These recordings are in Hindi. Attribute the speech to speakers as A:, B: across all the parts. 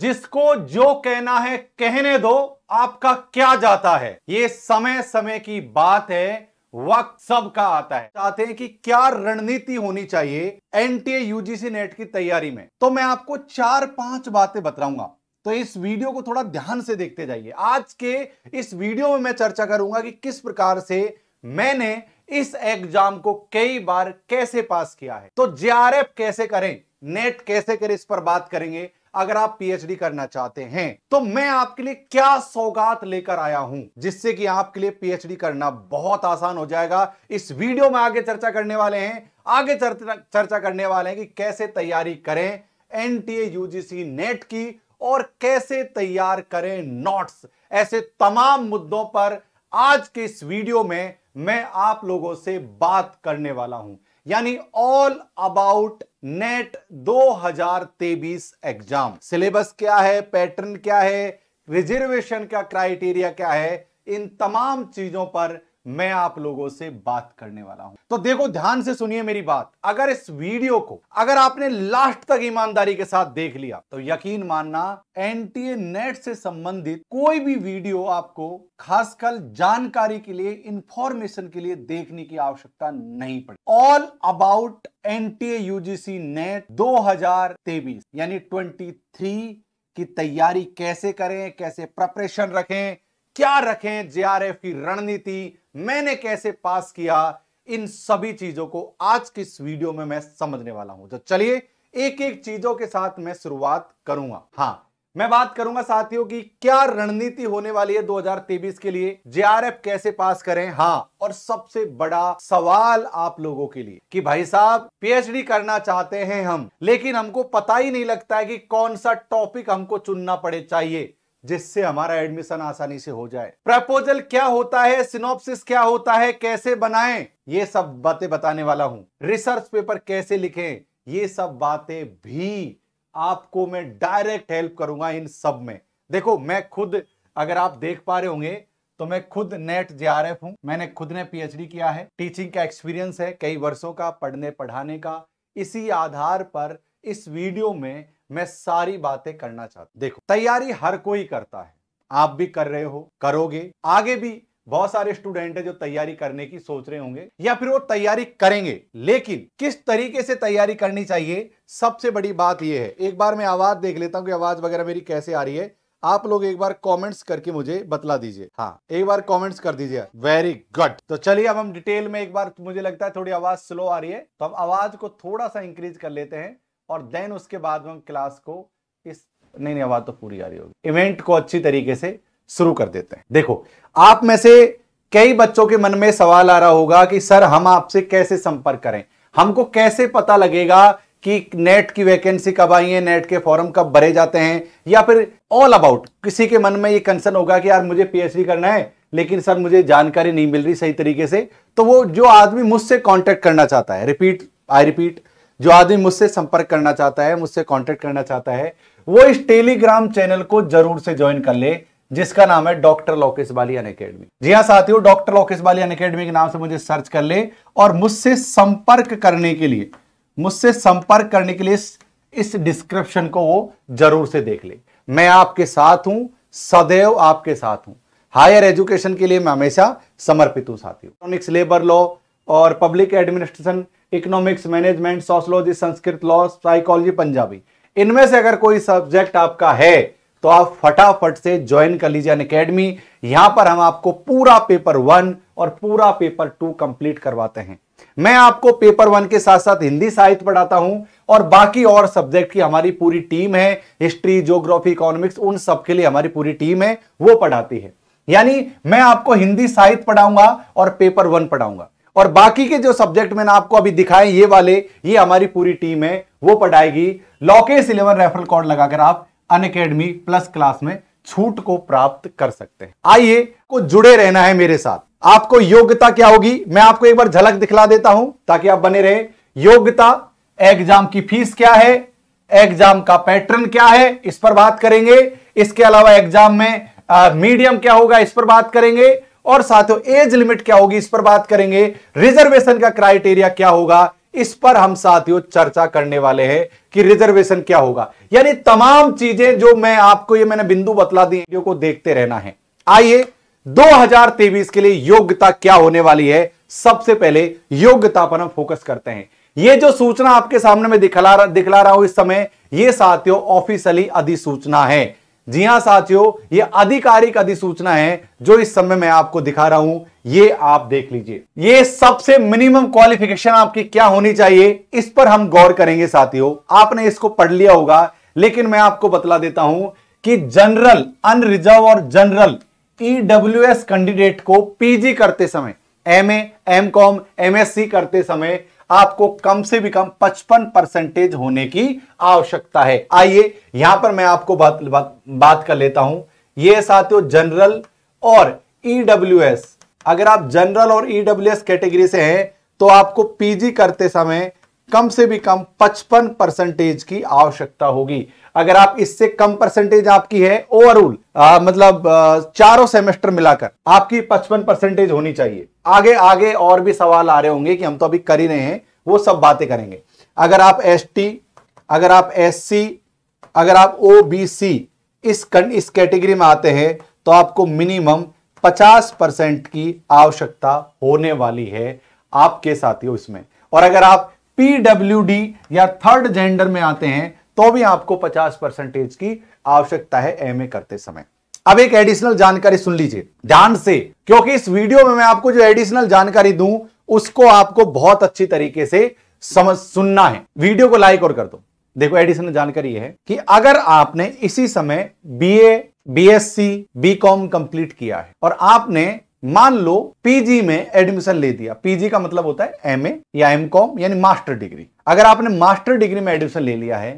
A: जिसको जो कहना है कहने दो आपका क्या जाता है ये समय समय की बात है वक्त सबका आता है चाहते हैं कि क्या रणनीति होनी चाहिए एनटीए यूजीसी नेट की तैयारी में तो मैं आपको चार पांच बातें बताऊंगा तो इस वीडियो को थोड़ा ध्यान से देखते जाइए आज के इस वीडियो में मैं चर्चा करूंगा कि किस प्रकार से मैंने इस एग्जाम को कई बार कैसे पास किया है तो जे कैसे करें नेट कैसे करें इस पर बात करेंगे अगर आप पीएचडी करना चाहते हैं तो मैं आपके लिए क्या सौगात लेकर आया हूं जिससे कि आपके लिए पीएचडी करना बहुत आसान हो जाएगा इस वीडियो में आगे चर्चा करने वाले हैं आगे चर्चा करने वाले हैं कि कैसे तैयारी करें एनटीए यूजीसी नेट की और कैसे तैयार करें नोट्स ऐसे तमाम मुद्दों पर आज के इस वीडियो में मैं आप लोगों से बात करने वाला हूं यानी all about NET 2023 exam syllabus क्या है पैटर्न क्या है रिजर्वेशन का क्राइटेरिया क्या है इन तमाम चीजों पर मैं आप लोगों से बात करने वाला हूं तो देखो ध्यान से सुनिए मेरी बात अगर इस वीडियो को अगर आपने लास्ट तक ईमानदारी के साथ देख लिया तो यकीन मानना एनटीए नेट से संबंधित कोई भी वीडियो आपको खासकर जानकारी के लिए इंफॉर्मेशन के लिए देखने की आवश्यकता नहीं पड़ी all about NTA UGC NET 2023 यानी थ्री की तैयारी कैसे करें कैसे प्रिपरेशन रखें क्या रखें जेआरएफ की रणनीति मैंने कैसे पास किया इन सभी चीजों को आज की इस वीडियो में मैं समझने वाला हूं तो चलिए एक एक चीजों के साथ मैं शुरुआत करूंगा हाँ मैं बात करूंगा साथियों की क्या रणनीति होने वाली है 2023 के लिए जेआरएफ कैसे पास करें हाँ और सबसे बड़ा सवाल आप लोगों के लिए कि भाई साहब पीएचडी करना चाहते हैं हम लेकिन हमको पता ही नहीं लगता है कि कौन सा टॉपिक हमको चुनना पड़े चाहिए जिससे हमारा एडमिशन आसानी से हो जाए प्रपोजल क्या होता है सिनोप्सिस क्या होता है कैसे बनाएं ये सब बातें बताने वाला हूं रिसर्च पेपर कैसे लिखें ये सब बातें भी आपको मैं डायरेक्ट हेल्प करूंगा इन सब में देखो मैं खुद अगर आप देख पा रहे होंगे तो मैं खुद नेट एफ हूं मैंने खुद ने पीएचडी किया है टीचिंग का एक्सपीरियंस है कई वर्षों का पढ़ने पढ़ाने का इसी आधार पर इस वीडियो में मैं सारी बातें करना चाहता हूं देखो तैयारी हर कोई करता है आप भी कर रहे हो करोगे आगे भी बहुत सारे स्टूडेंट है जो तैयारी करने की सोच रहे होंगे या फिर वो तैयारी करेंगे लेकिन किस तरीके से तैयारी करनी चाहिए सबसे बड़ी बात यह है एक बार मैं आवाज देख लेता हूं कि आवाज वगैरह मेरी कैसे आ रही है आप लोग एक बार कमेंट्स करके मुझे बतला दीजिए हाँ एक बार कमेंट्स कर दीजिए वेरी गुड तो चलिए अब हम डिटेल में एक बार मुझे लगता है थोड़ी आवाज स्लो आ रही है तो हम आवाज को थोड़ा सा इंक्रीज कर लेते हैं और देन उसके बाद हम क्लास को इस नई नई आवाज तो पूरी आ रही होगी इवेंट को अच्छी तरीके से शुरू कर देते हैं देखो आप में से कई बच्चों के मन में सवाल आ रहा होगा कि सर हम आपसे कैसे संपर्क करें हमको कैसे पता लगेगा कि नेट की वैकेंसी कब आई है नेट के फॉर्म कब भरे जाते हैं या फिर ऑल अबाउट किसी के मन में ये कंसर्न होगा कि यार मुझे पीएचडी करना है लेकिन सर मुझे जानकारी नहीं मिल रही सही तरीके से तो वो जो आदमी मुझसे कांटेक्ट करना चाहता है रिपीट आई रिपीट जो आदमी मुझसे संपर्क करना चाहता है मुझसे कांटेक्ट करना चाहता है वो इस टेलीग्राम चैनल को जरूर से ज्वाइन कर ले जिसका नाम है doctor Lokesh Bali Unacademy जी हाँ साथियों doctor Lokesh Bali Unacademy के नाम से मुझे सर्च कर ले और मुझसे संपर्क करने के लिए मुझसे संपर्क करने के लिए इस डिस्क्रिप्शन को वो जरूर से देख ले मैं आपके साथ हूं सदैव आपके साथ हूं हायर एजुकेशन के लिए मैं हमेशा समर्पित हूं साथियों लेबर लॉ और public administration economics management sociology Sanskrit law psychology Punjabi इनमें से अगर कोई सब्जेक्ट आपका है तो आप फटाफट से ज्वाइन कर लीजिए अनकेडमी यहां पर हम आपको पूरा पेपर वन और पूरा पेपर टू कंप्लीट करवाते हैं मैं आपको पेपर वन के साथ साथ हिंदी साहित्य पढ़ाता हूं और बाकी और सब्जेक्ट की हमारी पूरी टीम है हिस्ट्री ज्योग्राफी इकोनॉमिक्स उन सब के लिए हमारी पूरी टीम है वो पढ़ाती है यानी मैं आपको हिंदी साहित्य पढ़ाऊंगा और पेपर वन पढ़ाऊंगा और बाकी के जो सब्जेक्ट मैंने आपको अभी दिखाए ये वाले ये हमारी पूरी टीम है वो पढ़ाएगी लॉकेस इलेवन रेफरल कोड लगाकर आप अनकेडमी प्लस क्लास में छूट को प्राप्त कर सकते हैं आइए को जुड़े रहना है मेरे साथ आपको योग्यता क्या होगी मैं आपको एक बार झलक दिखला देता हूं ताकि आप बने रहे योग्यता एग्जाम की फीस क्या है एग्जाम का पैटर्न क्या है इस पर बात करेंगे इसके अलावा एग्जाम में मीडियम क्या होगा इस पर बात करेंगे और साथियों एज लिमिट क्या होगी इस पर बात करेंगे रिजर्वेशन का क्राइटेरिया क्या होगा इस पर हम साथियों चर्चा करने वाले हैं कि रिजर्वेशन क्या होगा यानी तमाम चीजें जो मैं आपको ये मैंने बिंदु बतला दी वीडियो को देखते रहना है आइए 2023 के लिए योग्यता क्या होने वाली है सबसे पहले योग्यता पर हम फोकस करते हैं ये जो सूचना आपके सामने में दिखला दिखला रहा हूं इस समय ये साथियों ऑफिशियली अधिसूचना है जी हां साथियों ये आधिकारिक अधिसूचना है जो इस समय मैं आपको दिखा रहा हूं ये आप देख लीजिए ये सबसे मिनिमम क्वालिफिकेशन आपकी क्या होनी चाहिए इस पर हम गौर करेंगे साथियों आपने इसको पढ़ लिया होगा लेकिन मैं आपको बतला देता हूं कि जनरल अनरिजर्व और जनरल ईडब्ल्यूएस कैंडिडेट को पीजी करते समय एमए एमकॉम एमएससी करते समय आपको कम से भी कम 55 परसेंटेज होने की आवश्यकता है आइए यहां पर मैं आपको बात बात, बात कर लेता हूं ये साथियों जनरल और ईडब्ल्यू e अगर आप जनरल और ईडब्ल्यू e कैटेगरी से हैं तो आपको पीजी करते समय कम से भी कम 55 परसेंटेज की आवश्यकता होगी अगर आप इससे कम परसेंटेज आपकी है ओवरऑल मतलब आ, चारों सेमेस्टर मिलाकर आपकी 55 परसेंटेज होनी चाहिए आगे आगे और भी सवाल आ रहे होंगे कि हम तो अभी कर ही रहे हैं वो सब बातें करेंगे अगर आप एस अगर आप एस अगर आप ओ इस कन, इस कैटेगरी में आते हैं तो आपको मिनिमम 50 परसेंट की आवश्यकता होने वाली है आपके साथियों इसमें और अगर आप पीडब्ल्यू या थर्ड जेंडर में आते हैं तो भी आपको 50 परसेंटेज की आवश्यकता है एमए करते समय अब एक एडिशनल जानकारी सुन लीजिए ध्यान से क्योंकि इस वीडियो में मैं आपको जो एडिशनल जानकारी दूं उसको आपको बहुत अच्छी तरीके से समझ सुनना है वीडियो को लाइक और कर दो देखो एडिशनल जानकारी यह है कि अगर आपने इसी समय बीए बीएससी बीकॉम कंप्लीट किया है और आपने मान लो पीजी में एडमिशन ले दिया पीजी का मतलब होता है एमए या एमकॉम यानी मास्टर डिग्री अगर आपने मास्टर डिग्री में एडमिशन ले लिया है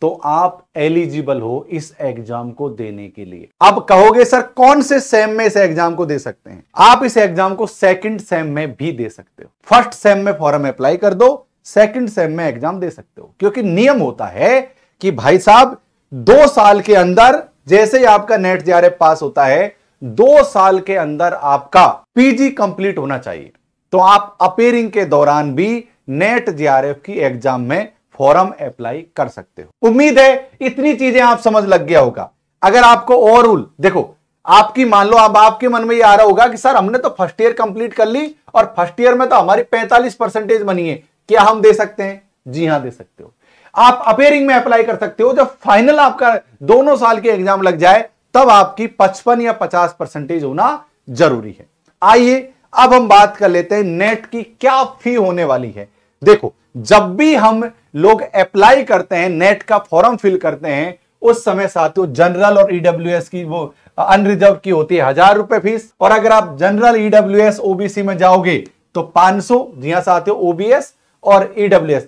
A: तो आप एलिजिबल हो इस एग्जाम को देने के लिए अब कहोगे सर कौन से सेम में इस एग्जाम को दे सकते हैं आप इस एग्जाम को सेकंड सेम में भी दे सकते हो फर्स्ट सेम में फॉर्म अप्लाई कर दो सेकंड सेम में एग्जाम दे सकते हो क्योंकि नियम होता है कि भाई साहब दो साल के अंदर जैसे ही आपका नेट जे पास होता है दो साल के अंदर आपका पीजी कंप्लीट होना चाहिए तो आप अपेयरिंग के दौरान भी नेट जेआरएफ की एग्जाम में फॉरम अप्लाई कर सकते हो उम्मीद है इतनी चीजें आप समझ लग गया होगा अगर आपको ओवरऑल देखो आपकी मान लो अब आपके मन में ये आ रहा होगा कि सर हमने तो फर्स्ट ईयर कंप्लीट कर ली और फर्स्ट ईयर में तो हमारी 45 परसेंटेज बनी है क्या हम दे सकते हैं जी हां दे सकते हो आप अपेयरिंग में अप्लाई कर सकते हो जब फाइनल आपका दोनों साल के एग्जाम लग जाए तब आपकी 55 या 50 परसेंटेज होना जरूरी है आइए अब हम बात कर लेते हैं नेट की क्या फी होने वाली है देखो जब भी हम लोग अप्लाई करते हैं नेट का फॉर्म फिल करते हैं उस समय साथियों जनरल और ईडब्ल्यू e की वो अनरिजर्व की होती है हजार रुपए फीस और अगर आप जनरल ईडब्ल्यू ओबीसी में जाओगे तो 500 सौ जी हाँ साथियों ओबीएस और ईडब्ल्यू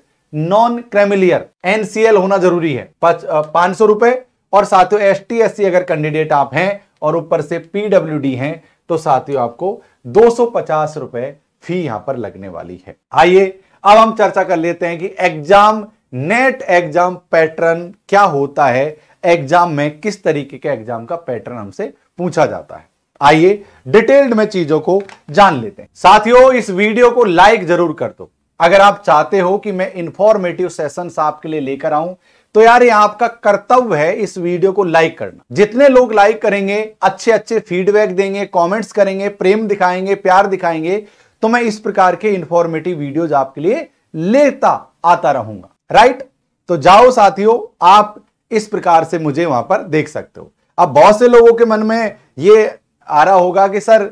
A: नॉन क्रेमिलियर एनसीएल होना जरूरी है पांच सौ रुपए और साथियों एस टी एस सी अगर कैंडिडेट आप हैं और ऊपर से पीडब्ल्यू डी हैं तो साथियों आपको दो सौ पचास रुपए फी यहां पर लगने वाली है आइए अब हम चर्चा कर लेते हैं कि एग्जाम नेट एग्जाम पैटर्न क्या होता है एग्जाम में किस तरीके के एग्जाम का पैटर्न हमसे पूछा जाता है आइए डिटेल्ड में चीजों को जान लेते हैं साथियों इस वीडियो को लाइक जरूर कर दो अगर आप चाहते हो कि मैं इंफॉर्मेटिव सेशन आपके लिए लेकर आऊं तो यार ये आपका कर्तव्य है इस वीडियो को लाइक करना जितने लोग लाइक करेंगे अच्छे अच्छे फीडबैक देंगे कमेंट्स करेंगे प्रेम दिखाएंगे प्यार दिखाएंगे तो मैं इस प्रकार के इंफॉर्मेटिव वीडियोज आपके लिए लेता आता रहूंगा राइट तो जाओ साथियों आप इस प्रकार से मुझे वहां पर देख सकते हो अब बहुत से लोगों के मन में ये आ रहा होगा कि सर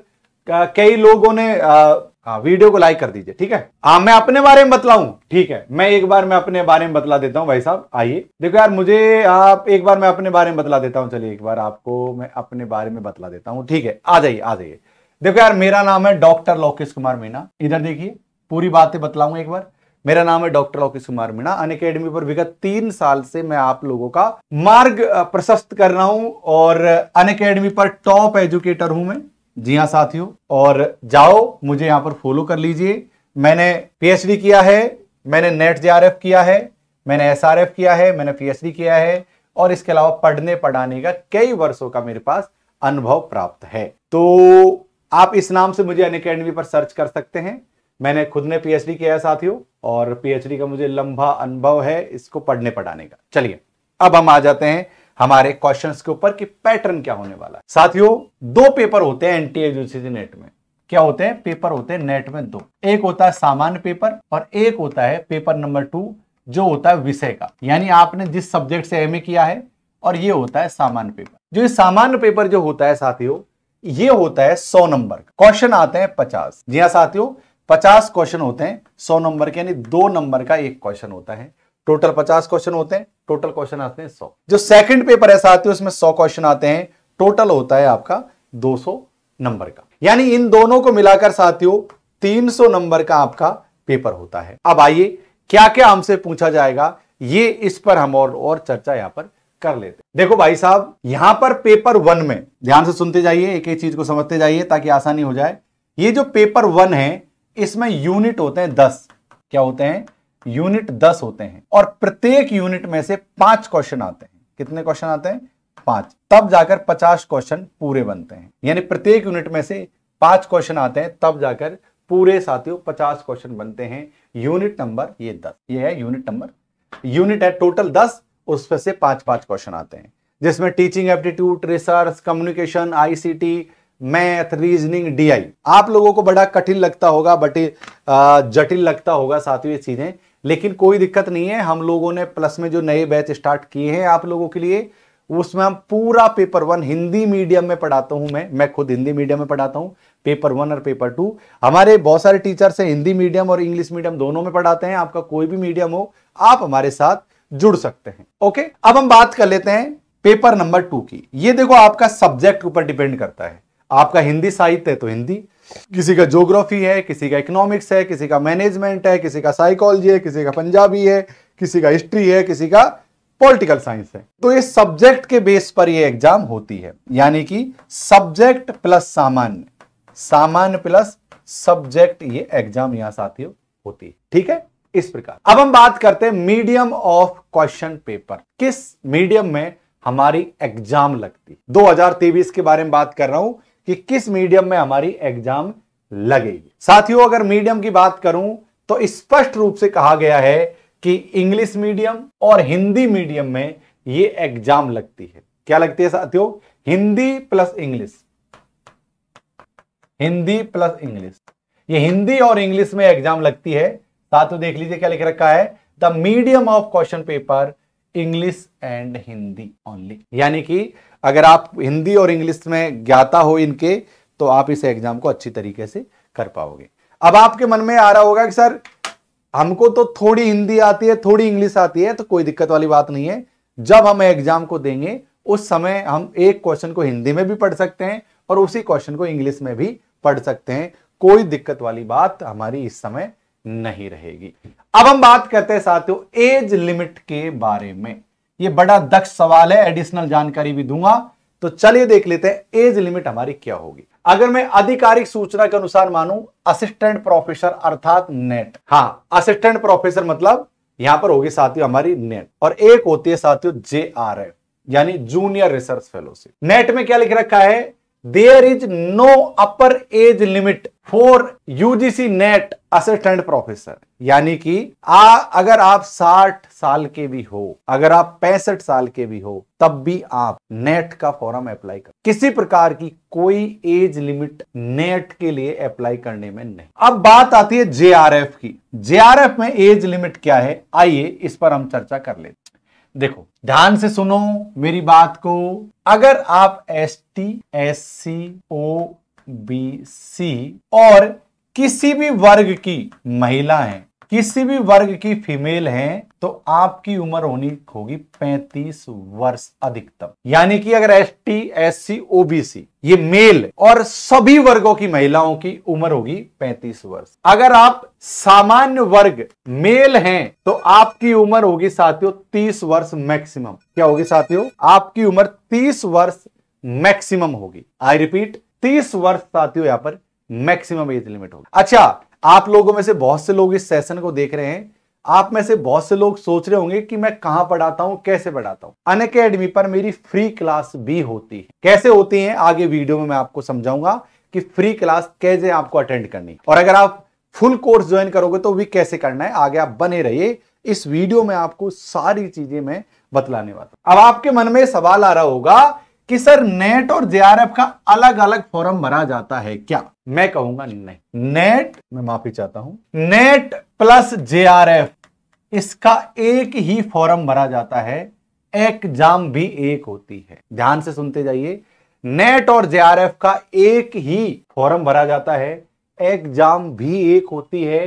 A: कई लोगों ने आ, हाँ वीडियो को लाइक कर दीजिए ठीक है हाँ मैं अपने बारे में बतलाऊ ठीक है मैं एक बार मैं अपने बारे में बतला देता हूँ भाई साहब आइए देखो यार मुझे आप एक बार मैं अपने बारे में बतला देता हूँ चलिए एक बार आपको मैं अपने बारे में बतला देता हूँ ठीक है आ जाइए आ जाइए देखो यार मेरा नाम है डॉक्टर लोकेश कुमार मीणा इधर देखिए पूरी बातें बतलाऊ एक बार मेरा नाम है doctor Lokesh Kumar Meena Unacademy पर विगत तीन साल से मैं आप लोगों का मार्ग प्रशस्त कर रहा हूं और अन पर टॉप एजुकेटर हूं मैं जी हाँ साथियों और जाओ मुझे यहाँ पर फॉलो कर लीजिए मैंने पीएचडी किया है मैंने नेट जेआरएफ किया है मैंने एसआरएफ किया है मैंने पीएचडी किया है और इसके अलावा पढ़ने पढ़ाने का कई वर्षों का मेरे पास अनुभव प्राप्त है तो आप इस नाम से मुझे अन अकेडमी पर सर्च कर सकते हैं मैंने खुद ने पीएचडी किया है साथियों और पीएचडी का मुझे लंबा अनुभव है इसको पढ़ने पढ़ाने का चलिए अब हम आ जाते हैं हमारे क्वेश्चंस के ऊपर कि पैटर्न क्या होने वाला है साथियों दो पेपर होते हैं एनटीए नेट में क्या होते हैं पेपर होते हैं नेट में दो एक होता है सामान्य पेपर और एक होता है पेपर नंबर टू जो होता है विषय का यानी आपने जिस सब्जेक्ट से एमए किया है और ये होता है सामान्य पेपर जो सामान्य पेपर जो होता है साथियों ये होता है सौ नंबर क्वेश्चन आते हैं पचास जी हाँ साथियों पचास क्वेश्चन होते हैं सौ नंबर के यानी दो नंबर का एक क्वेश्चन होता है टोटल पचास क्वेश्चन होते हैं टोटल क्वेश्चन आते हैं सौ जो सेकंड पेपर ऐसा आते हैं उसमें सौ क्वेश्चन आते हैं टोटल होता है आपका 200 नंबर का यानी इन दोनों को मिलाकर साथियों 300 नंबर का आपका पेपर होता है अब आइए क्या क्या हमसे पूछा जाएगा ये इस पर हम और और चर्चा यहां पर कर लेते देखो भाई साहब यहां पर पेपर वन में ध्यान से सुनते जाइए एक एक चीज को समझते जाइए ताकि आसानी हो जाए ये जो पेपर वन है इसमें यूनिट होते हैं दस क्या होते हैं यूनिट दस होते हैं और प्रत्येक यूनिट में से पांच क्वेश्चन आते हैं कितने क्वेश्चन आते हैं पांच तब जाकर पचास क्वेश्चन पूरे बनते हैं यानी प्रत्येक यूनिट में से पांच क्वेश्चन आते हैं तब जाकर पूरे साथियों पचास क्वेश्चन बनते हैं यूनिट नंबर ये दस ये है यूनिट नंबर यूनिट है टोटल दस उसमें से पांच पांच क्वेश्चन आते हैं जिसमें teaching aptitude research communication ICT math reasoning DI आप लोगों को बड़ा कठिन लगता होगा बट जटिल लगता होगा साथियों ये चीजें लेकिन कोई दिक्कत नहीं है हम लोगों ने प्लस में जो नए बैच स्टार्ट किए हैं आप लोगों के लिए उसमें हम पूरा पेपर वन हिंदी मीडियम में पढ़ाता हूं मैं मैं खुद हिंदी मीडियम में पढ़ाता हूं पेपर वन और पेपर टू हमारे बहुत सारे टीचर्स हैं हिंदी मीडियम और इंग्लिश मीडियम दोनों में पढ़ाते हैं आपका कोई भी मीडियम हो आप हमारे साथ जुड़ सकते हैं ओके अब हम बात कर लेते हैं पेपर नंबर टू की ये देखो आपका सब्जेक्ट ऊपर डिपेंड करता है आपका हिंदी साहित्य है तो हिंदी किसी का ज्योग्राफी है किसी का इकोनॉमिक्स है किसी का मैनेजमेंट है किसी का साइकोलॉजी है किसी का पंजाबी है किसी का हिस्ट्री है किसी का पॉलिटिकल साइंस है तो ये सब्जेक्ट के बेस पर ये एग्जाम होती है यानी कि सब्जेक्ट प्लस सामान्य सामान्य प्लस सब्जेक्ट ये एग्जाम यहां साथियों होती है ठीक है इस प्रकार अब हम बात करते हैं मीडियम ऑफ क्वेश्चन पेपर किस मीडियम में हमारी एग्जाम लगती 2023 के बारे में बात कर रहा हूं कि किस मीडियम में हमारी एग्जाम लगेगी साथियों अगर मीडियम की बात करूं तो स्पष्ट रूप से कहा गया है कि इंग्लिश मीडियम और हिंदी मीडियम में ये एग्जाम लगती है क्या लगती है साथियों Hindi plus English Hindi plus English ये हिंदी और इंग्लिश में एग्जाम लगती है साथियों देख लीजिए क्या लिख रखा है the medium of question paper English and Hindi only यानी कि अगर आप हिंदी और इंग्लिश में ज्ञाता हो इनके तो आप इस एग्जाम को अच्छी तरीके से कर पाओगे अब आपके मन में आ रहा होगा कि सर हमको तो थोड़ी हिंदी आती है थोड़ी इंग्लिश आती है तो कोई दिक्कत वाली बात नहीं है जब हम एग्जाम को देंगे उस समय हम एक क्वेश्चन को हिंदी में भी पढ़ सकते हैं और उसी क्वेश्चन को इंग्लिश में भी पढ़ सकते हैं कोई दिक्कत वाली बात हमारी इस समय नहीं रहेगी अब हम बात करते हैं साथियों एज लिमिट के बारे में ये बड़ा दक्ष सवाल है एडिशनल जानकारी भी दूंगा तो चलिए देख लेते हैं एज लिमिट हमारी क्या होगी अगर मैं आधिकारिक सूचना के अनुसार मानू असिस्टेंट प्रोफेसर अर्थात नेट हाँ असिस्टेंट प्रोफेसर मतलब यहां पर होगी साथियों हमारी नेट और एक होती है साथियों जे आर एफ यानी जूनियर रिसर्च फेलोशिप नेट में क्या लिख रखा है there is no upper age limit for UGC NET assistant professor यानी कि आ अगर आप 60 साल के भी हो अगर आप पैंसठ साल के भी हो तब भी आप नेट का फॉर्म अप्लाई कर किसी प्रकार की कोई एज लिमिट नेट के लिए अप्लाई करने में नहीं अब बात आती है जेआरएफ की जेआरएफ में एज लिमिट क्या है आइए इस पर हम चर्चा कर लेते देखो ध्यान से सुनो मेरी बात को अगर आप S T S C O B C और किसी भी वर्ग की महिला है किसी भी वर्ग की फीमेल है तो आपकी उम्र होनी होगी 35 वर्ष अधिकतम यानी कि अगर S T S C OBC ये मेल और सभी वर्गों की महिलाओं की उम्र होगी 35 वर्ष अगर आप सामान्य वर्ग मेल हैं तो आपकी उम्र होगी साथियों 30 वर्ष मैक्सिमम क्या होगी साथियों आपकी उम्र 30 वर्ष मैक्सिमम होगी आई रिपीट 30 वर्ष साथियों यहां पर मैक्सिमम एज लिमिट होगी अच्छा आप लोगों में से बहुत से लोग इस सेशन को देख रहे हैं आप में से बहुत से लोग सोच रहे होंगे कि मैं कहां पढ़ाता हूं कैसे पढ़ाता हूं अन अकेडमी पर मेरी फ्री क्लास भी होती है कैसे होती है आगे वीडियो में मैं आपको समझाऊंगा कि फ्री क्लास कैसे आपको अटेंड करनी और अगर आप फुल कोर्स ज्वाइन करोगे तो भी कैसे करना है आगे आप बने रहिए इस वीडियो में आपको सारी चीजें मैं बतलाने वाला अब आपके मन में सवाल आ रहा होगा कि सर नेट और जेआरएफ का अलग अलग फॉर्म भरा जाता है क्या मैं कहूंगा नहीं नेट मैं माफी चाहता हूं नेट प्लस जेआरएफ इसका एक ही फॉर्म भरा जाता है एग्जाम भी एक होती है ध्यान से सुनते जाइए नेट और जेआरएफ का एक ही फॉर्म भरा जाता है एग्जाम भी एक होती है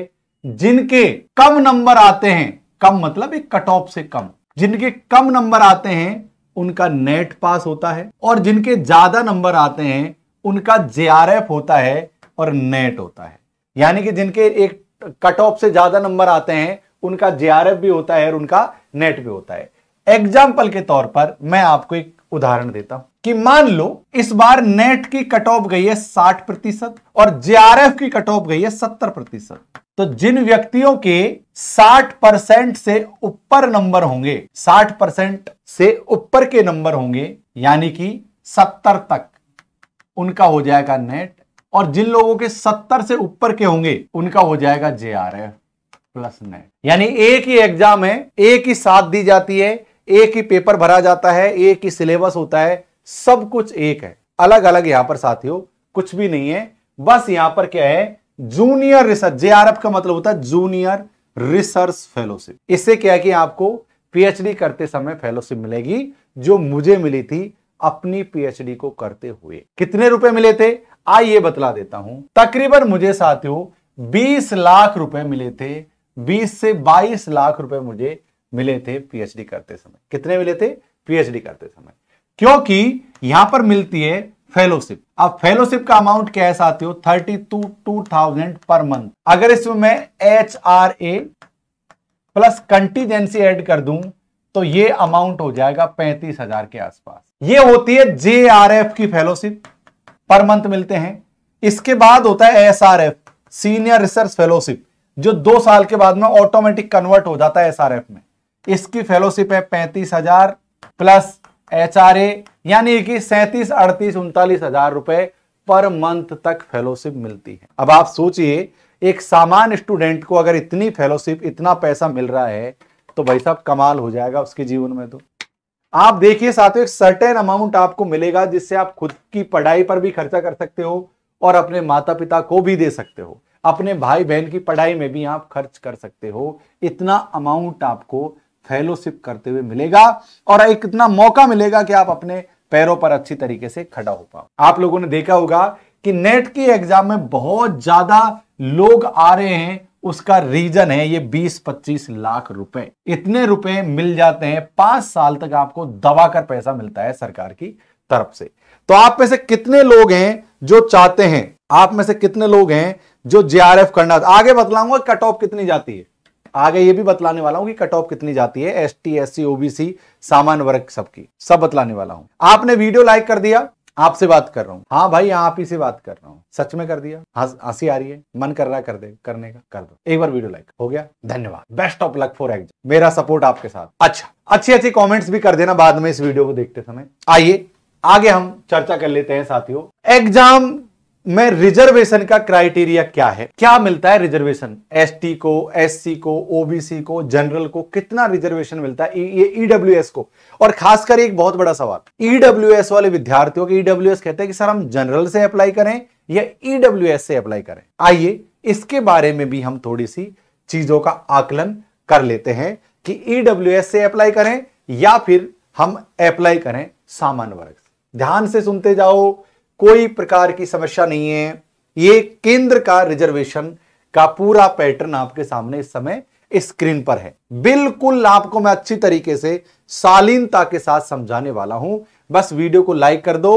A: जिनके कम नंबर आते हैं कम मतलब एक कट ऑफ से कम जिनके कम नंबर आते हैं उनका नेट पास होता है और जिनके ज्यादा नंबर आते हैं उनका जे होता है और नेट होता है यानी कि जिनके एक कट ऑफ से ज्यादा नंबर आते हैं उनका जे भी होता है और उनका नेट भी होता है एग्जाम्पल के तौर पर मैं आपको एक उदाहरण देता हूं कि मान लो इस बार नेट की कट ऑफ गई है साठ प्रतिशत और जे की कट ऑफ गई है सत्तर प्रतिशत तो जिन व्यक्तियों के 60 परसेंट से ऊपर नंबर होंगे 60 परसेंट से ऊपर के नंबर होंगे यानी कि 70 तक उनका हो जाएगा नेट और जिन लोगों के 70 से ऊपर के होंगे उनका हो जाएगा जे प्लस नेट यानी एक ही एग्जाम है एक ही साथ दी जाती है एक ही पेपर भरा जाता है एक ही सिलेबस होता है सब कुछ एक है अलग अलग यहां पर साथियों कुछ भी नहीं है बस यहां पर क्या है junior research J R F का मतलब होता है जूनियर रिसर्च फेलोशिप इससे क्या कि आपको पीएचडी करते समय फेलोशिप मिलेगी जो मुझे मिली थी अपनी पीएचडी को करते हुए कितने रुपए मिले थे आइए बतला देता हूं तकरीबन मुझे साथियों 20 लाख रुपए मिले थे 20 से 22 लाख रुपए मुझे मिले थे पीएचडी करते समय कितने मिले थे पीएचडी करते समय क्योंकि यहां पर मिलती है फेलोशिप अब फेलोशिप का अमाउंट क्या है साथियों thirty two two thousand per month अगर इसमें मैं H R A plus contingency add कर दूं तो ये अमाउंट हो जाएगा पैंतीस हजार के आसपास ये होती है जे आर एफ की फेलोशिप पर मंथ मिलते हैं इसके बाद होता है S R F senior research fellowship जो दो साल के बाद में ऑटोमेटिक कन्वर्ट हो जाता है एस आर एफ में इसकी फेलोशिप है पैंतीस हजार प्लस एच आर ए यानी कि सैंतीस अड़तीस उनतालीस हजार रुपए पर मंथ तक फेलोशिप मिलती है अब आप सोचिए एक सामान्य स्टूडेंट को अगर इतनी फेलोशिप इतना पैसा मिल रहा है तो भाई साहब कमाल हो जाएगा उसके जीवन में तो आप देखिए साथियों एक सर्टेन अमाउंट आपको मिलेगा जिससे आप खुद की पढ़ाई पर भी खर्चा कर सकते हो और अपने माता पिता को भी दे सकते हो अपने भाई बहन की पढ़ाई में भी आप खर्च कर सकते हो इतना अमाउंट आपको फेलोशिप करते हुए मिलेगा और एक इतना मौका मिलेगा कि आप अपने पैरों पर अच्छी तरीके से खड़ा हो पाओ आप लोगों ने देखा होगा कि नेट के एग्जाम में बहुत ज्यादा लोग आ रहे हैं उसका रीजन है ये 20-25 लाख रुपए इतने रुपए मिल जाते हैं पांच साल तक आपको दबा कर पैसा मिलता है सरकार की तरफ से तो आप में से कितने लोग हैं जो चाहते हैं आप में से कितने लोग हैं जो जे करना आगे बतलाऊंगा कट ऑफ कितनी जाती है आगे ये भी बतलाने वाला हूं कि कट ऑफ कितनी जाती है S T S C OBC सामान्य वर्ग सबकी सब बतलाने वाला हूं आपने वीडियो लाइक कर दिया आपसे बात कर रहा हूँ हाँ भाई आप ही से बात कर रहा हूँ सच में कर दिया हंसी आ रही है मन कर रहा है कर दे करने का कर दो एक बार वीडियो लाइक हो गया धन्यवाद best of luck for exam मेरा सपोर्ट आपके साथ अच्छा अच्छी अच्छी कमेंट्स भी कर देना बाद में इस वीडियो को देखते समय आइए आगे हम चर्चा कर लेते हैं साथियों एग्जाम में रिजर्वेशन का क्राइटेरिया क्या है क्या मिलता है रिजर्वेशन एसटी को एससी को ओबीसी को जनरल को कितना रिजर्वेशन मिलता है ये ईडब्ल्यूएस e को और खासकर एक बहुत बड़ा सवाल ईडब्ल्यूएस e वाले विद्यार्थियों के ईडब्ल्यूएस e कहते हैं कि सर हम जनरल से अप्लाई करें या ईडब्ल्यूएस से अप्लाई करें आइए इसके बारे में भी हम थोड़ी सी चीजों का आकलन कर लेते हैं कि ईडब्ल्यूएस से अप्लाई करें या फिर हम अप्लाई करें सामान्य वर्ग ध्यान से सुनते जाओ कोई प्रकार की समस्या नहीं है ये केंद्र का रिजर्वेशन का पूरा पैटर्न आपके सामने इस समय स्क्रीन पर है बिल्कुल आपको मैं अच्छी तरीके से शालीनता के साथ समझाने वाला हूं बस वीडियो को लाइक कर दो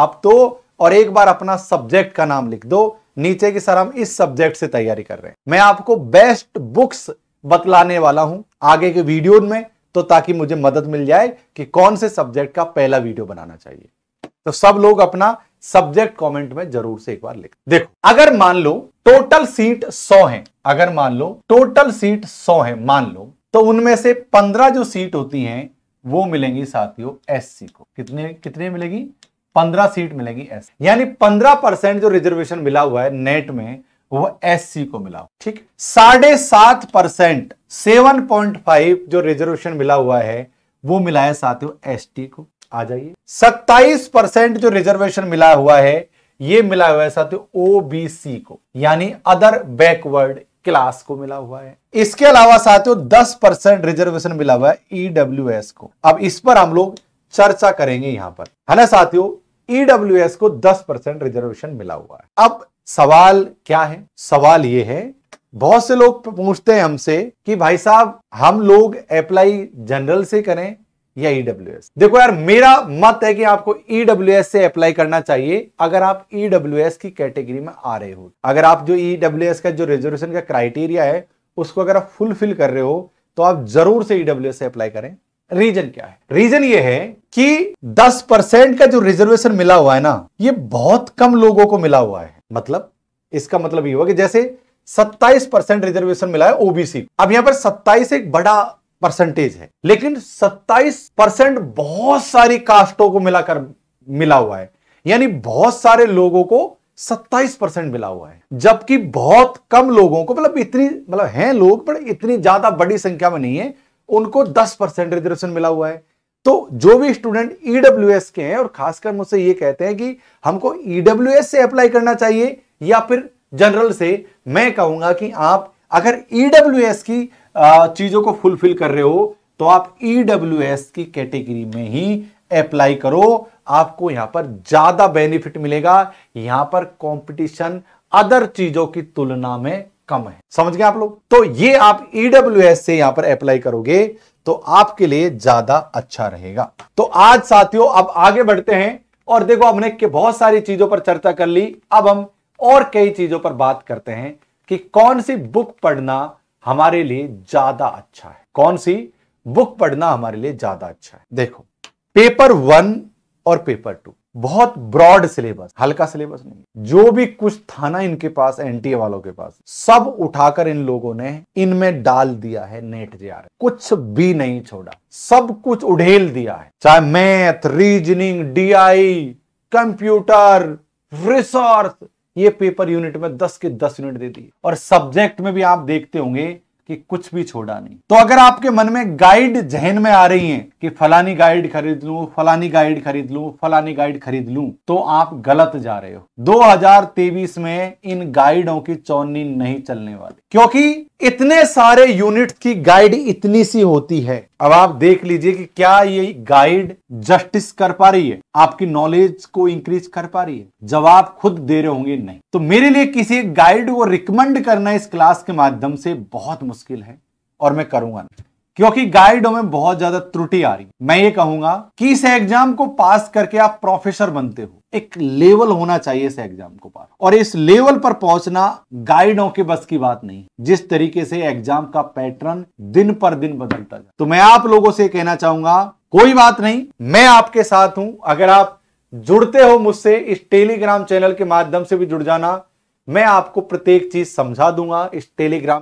A: आप तो और एक बार अपना सब्जेक्ट का नाम लिख दो नीचे की सर हम इस सब्जेक्ट से तैयारी कर रहे हैं मैं आपको बेस्ट बुक्स बतलाने वाला हूं आगे के वीडियो में तो ताकि मुझे मदद मिल जाए कि कौन से सब्जेक्ट का पहला वीडियो बनाना चाहिए तो सब लोग अपना सब्जेक्ट कमेंट में जरूर से एक बार लिख देखो अगर मान लो टोटल सीट 100 है अगर मान लो टोटल सीट 100 है मान लो तो उनमें से 15 जो सीट होती हैं वो मिलेंगी साथियों एससी को कितने कितने मिलेगी 15 सीट मिलेंगी एस यानी 15 परसेंट जो रिजर्वेशन मिला हुआ है नेट में वो एस को मिला ठीक साढ़े सात परसेंट सेवन पॉइंट फाइव जो रिजर्वेशन मिला हुआ है वो मिला है साथियों एसटी को आ जाइए 27 परसेंट जो रिजर्वेशन मिला हुआ है ये मिला हुआ है साथियों ओबीसी को यानी अदर बैकवर्ड क्लास को मिला हुआ है इसके अलावा साथियों 10 परसेंट रिजर्वेशन मिला हुआ है ईडब्ल्यू e को अब इस पर हम लोग चर्चा करेंगे यहां पर है ना साथियों ईडब्ल्यू e को 10 परसेंट रिजर्वेशन मिला हुआ है अब सवाल क्या है सवाल ये है बहुत से लोग पूछते हैं हमसे कि भाई साहब हम लोग अप्लाई जनरल से करें या ईडब्ल्यू e देखो यार मेरा मत है कि आपको ईडब्ल्यू e से अप्लाई करना चाहिए अगर आप ईडब्ल्यू e की कैटेगरी में आ रहे हो अगर आप जो ईडब्ल्यू का जो रिजर्वेशन का क्राइटेरिया है उसको अगर आप फुलफिल कर रहे हो तो आप जरूर से ईडब्ल्यू से अप्लाई करें रीजन क्या है रीजन ये है कि 10 परसेंट का जो रिजर्वेशन मिला हुआ है ना ये बहुत कम लोगों को मिला हुआ है मतलब इसका मतलब ये हुआ कि जैसे 27 परसेंट रिजर्वेशन मिला है ओबीसी अब यहां पर 27 एक बड़ा परसेंटेज है लेकिन 27 परसेंट बहुत सारी कास्टों को मिलाकर मिला हुआ है यानी बहुत सारे लोगों को 27 परसेंट मिला हुआ है जबकि बहुत कम लोगों को मतलब इतनी मतलब हैं लोग पर इतनी ज्यादा बड़ी संख्या में नहीं है उनको 10 परसेंट रिजर्वेशन मिला हुआ है तो जो भी स्टूडेंट ईडब्ल्यू e के हैं और खासकर मुझसे ये कहते हैं कि हमको ईडब्ल्यू e से अप्लाई करना चाहिए या फिर जनरल से मैं कहूंगा कि आप अगर ईडब्ल्यू e की चीज़ों को फुलफिल कर रहे हो तो आप ई e की कैटेगरी में ही अप्लाई करो आपको यहां पर ज्यादा बेनिफिट मिलेगा यहां पर कंपटीशन अदर चीजों की तुलना में कम है समझ गए आप लोग तो ये आप ईडब्ल्यू e से यहां पर अप्लाई करोगे तो आपके लिए ज्यादा अच्छा रहेगा तो आज साथियों अब आगे बढ़ते हैं और देखो हमने बहुत सारी चीजों पर चर्चा कर ली अब हम और कई चीजों पर बात करते हैं कि कौन सी बुक पढ़ना हमारे लिए ज्यादा अच्छा है कौन सी बुक पढ़ना हमारे लिए ज्यादा अच्छा है देखो पेपर वन और पेपर टू बहुत ब्रॉड सिलेबस हल्का सिलेबस नहीं जो भी कुछ था ना इनके पास एनटीए वालों के पास सब उठाकर इन लोगों ने इनमें डाल दिया है नेट जेआर कुछ भी नहीं छोड़ा सब कुछ उढ़ेल दिया है चाहे math reasoning DI computer resource ये पेपर यूनिट में 10 के 10 यूनिट दे दिए और सब्जेक्ट में भी आप देखते होंगे कि कुछ भी छोड़ा नहीं तो अगर आपके मन में गाइड जहन में आ रही है कि फलानी गाइड खरीद लू फलानी गाइड खरीद लू फलानी गाइड खरीद लू तो आप गलत जा रहे हो 2023 में इन गाइडों की चौनी नहीं चलने वाली क्योंकि इतने सारे यूनिट की गाइड इतनी सी होती है अब आप देख लीजिए कि क्या ये गाइड जस्टिस कर पा रही है आपकी नॉलेज को इंक्रीज कर पा रही है जवाब खुद दे रहे होंगे नहीं तो मेरे लिए किसी एक गाइड को रिकमेंड करना इस क्लास के माध्यम से बहुत मुश्किल है और मैं करूंगा नहीं क्योंकि गाइडों में बहुत ज्यादा त्रुटि आ रही मैं ये कहूंगा कि इस एग्जाम को पास करके आप प्रोफेसर बनते हो एक लेवल होना चाहिए इस एग्जाम को पार और इस लेवल पर पहुंचना गाइडों के बस की बात नहीं जिस तरीके से एग्जाम का पैटर्न दिन पर दिन बदलता जाए तो मैं आप लोगों से कहना चाहूंगा कोई बात नहीं मैं आपके साथ हूं अगर आप जुड़ते हो मुझसे इस टेलीग्राम चैनल के माध्यम से भी जुड़ जाना मैं आपको प्रत्येक चीज समझा दूंगा इस टेलीग्राम